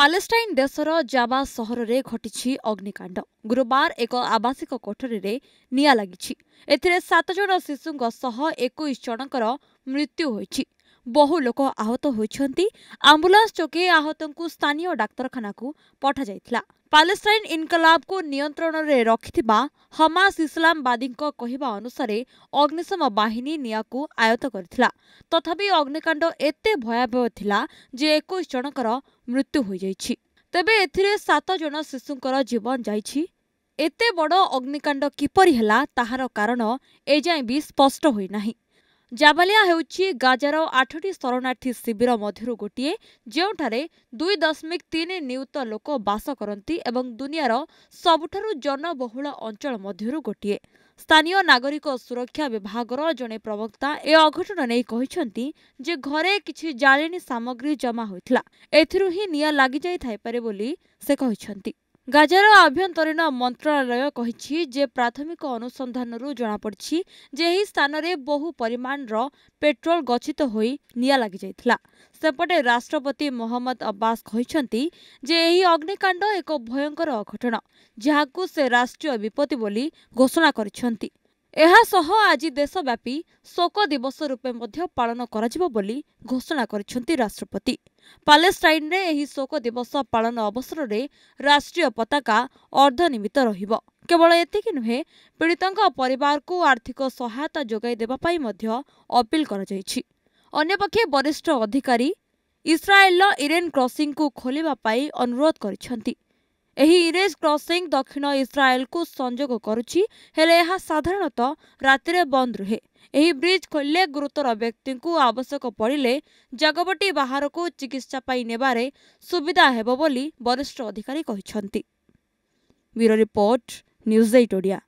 Palestine ଦେଶର ଜାବା ସହରରେ ଘଟିଛି ଅଗ୍ନିକାଣ୍ଡ ଗୁରୁବାର ଏକ ଆବାସିକ କୋଠରୀରେ ନିଆଁ ଲାଗିଛି ଏଥିରେ ସାତ ଜଣ ଶିଶୁଙ୍କ ସହ ଏକୋଇଶ ଜଣଙ୍କର ମୃତ୍ୟୁ ହୋଇଛି ବହୁ ଲୋକ ଆହତ ହୋଇଛନ୍ତି ଆମ୍ବୁଲାନ୍ସ ଯୋଗେ ଆହତଙ୍କୁ ସ୍ଥାନୀୟ ଡାକ୍ତରଖାନାକୁ ପଠାଯାଇଥିଲା ପାଲେଷ୍ଟାଇନ୍ ଇନକଲାବକୁ ନିୟନ୍ତ୍ରଣରେ ରଖିଥିବା ହମାସ ଇସଲାମବାଦୀଙ୍କ କହିବା ଅନୁସାରେ ଅଗ୍ନିଶମ ବାହିନୀ ନିଆଁକୁ ଆୟତ୍ତ କରିଥିଲା ତଥାପି ଅଗ୍ନିକାଣ୍ଡ ଏତେ ଭୟାବହ ଥିଲା ଯେ ଏକୋଇଶ ଜଣଙ୍କର ମୃତ୍ୟୁ ହୋଇଯାଇଛି ତେବେ ଏଥିରେ ସାତ ଜଣ ଶିଶୁଙ୍କର ଜୀବନ ଯାଇଛି ଏତେ ବଡ଼ ଅଗ୍ନିକାଣ୍ଡ କିପରି ହେଲା ତାହାର କାରଣ ଏଯାଏଁ ବି ସ୍ପଷ୍ଟ ହୋଇନାହିଁ ଜାବାଲିଆ ହେଉଛି ଗାଜାର ଆଠଟି ଶରଣାର୍ଥୀ ଶିବିର ମଧ୍ୟରୁ ଗୋଟିଏ ଯେଉଁଠାରେ ଦୁଇ ଦଶମିକ ତିନି ନିୟୁତ ଲୋକ ବାସ କରନ୍ତି ଏବଂ ଦୁନିଆର ସବୁଠାରୁ ଜନବହୁଳ ଅଞ୍ଚଳ ମଧ୍ୟରୁ ଗୋଟିଏ ସ୍ଥାନୀୟ ନାଗରିକ ସୁରକ୍ଷା ବିଭାଗର ଜଣେ ପ୍ରବକ୍ତା ଏ ଅଘଟଣ ନେଇ କହିଛନ୍ତି ଯେ ଘରେ କିଛି ଜାଳେଣୀ ସାମଗ୍ରୀ ଜମା ହୋଇଥିଲା ଏଥିରୁ ହିଁ ନିଆଁ ଲାଗିଯାଇଥାଇପାରେ ବୋଲି ସେ କହିଛନ୍ତି ଗାଜାର ଆଭ୍ୟନ୍ତରୀଣ ମନ୍ତ୍ରଣାଳୟ କହିଛି ଯେ ପ୍ରାଥମିକ ଅନୁସନ୍ଧାନରୁ ଜଣାପଡ଼ିଛି ଯେ ଏହି ସ୍ଥାନରେ ବହୁ ପରିମାଣର ପେଟ୍ରୋଲ ଗଚ୍ଛିତ ହୋଇ ନିଆଁ ଲାଗିଯାଇଥିଲା ସେପଟେ ରାଷ୍ଟ୍ରପତି ମହମ୍ମଦ ଅବାସ କହିଛନ୍ତି ଯେ ଏହି ଅଗ୍ନିକାଣ୍ଡ ଏକ ଭୟଙ୍କର ଅଘଟଣ ଯାହାକୁ ସେ ରାଷ୍ଟ୍ରୀୟ ବିପତ୍ତି ବୋଲି ଘୋଷଣା କରିଛନ୍ତି ଏହା ସହ ଆଜି ଦେଶବ୍ୟାପୀ ଶୋକ ଦିବସ ରୂପେ ମଧ୍ୟ ପାଳନ କରାଯିବ ବୋଲି ଘୋଷଣା କରିଛନ୍ତି ରାଷ୍ଟ୍ରପତି ପାଲେଷ୍ଟାଇନ୍ରେ ଏହି ଶୋକ ଦିବସ ପାଳନ ଅବସରରେ ରାଷ୍ଟ୍ରୀୟ ପତାକା ଅର୍ଦ୍ଧନିମିତ ରହିବ କେବଳ ଏତିକି ନୁହେଁ ପୀଡ଼ିତଙ୍କ ପରିବାରକୁ ଆର୍ଥିକ ସହାୟତା ଯୋଗାଇ ଦେବା ପାଇଁ ମଧ୍ୟ ଅପିଲ କରାଯାଇଛି ଅନ୍ୟପକ୍ଷେ ବରିଷ୍ଠ ଅଧିକାରୀ ଇସ୍ରାଏଲ୍ର ଇରେନ୍ କ୍ରସିଂକୁ ଖୋଲିବା ପାଇଁ ଅନୁରୋଧ କରିଛନ୍ତି ଏହି ଇରେଜ୍ କ୍ରସିଂ ଦକ୍ଷିଣ ଇସ୍ରାଏଲ୍କୁ ସଂଯୋଗ କରୁଛି ହେଲେ ଏହା ସାଧାରଣତଃ ରାତିରେ ବନ୍ଦ ରୁହେ ଏହି ବ୍ରିଜ୍ ଖୋଲିଲେ ଗୁରୁତର ବ୍ୟକ୍ତିଙ୍କୁ ଆବଶ୍ୟକ ପଡ଼ିଲେ ଜଗବଟି ବାହାରକୁ ଚିକିତ୍ସା ପାଇଁ ନେବାରେ ସୁବିଧା ହେବ ବୋଲି ବରିଷ୍ଠ ଅଧିକାରୀ କହିଛନ୍ତି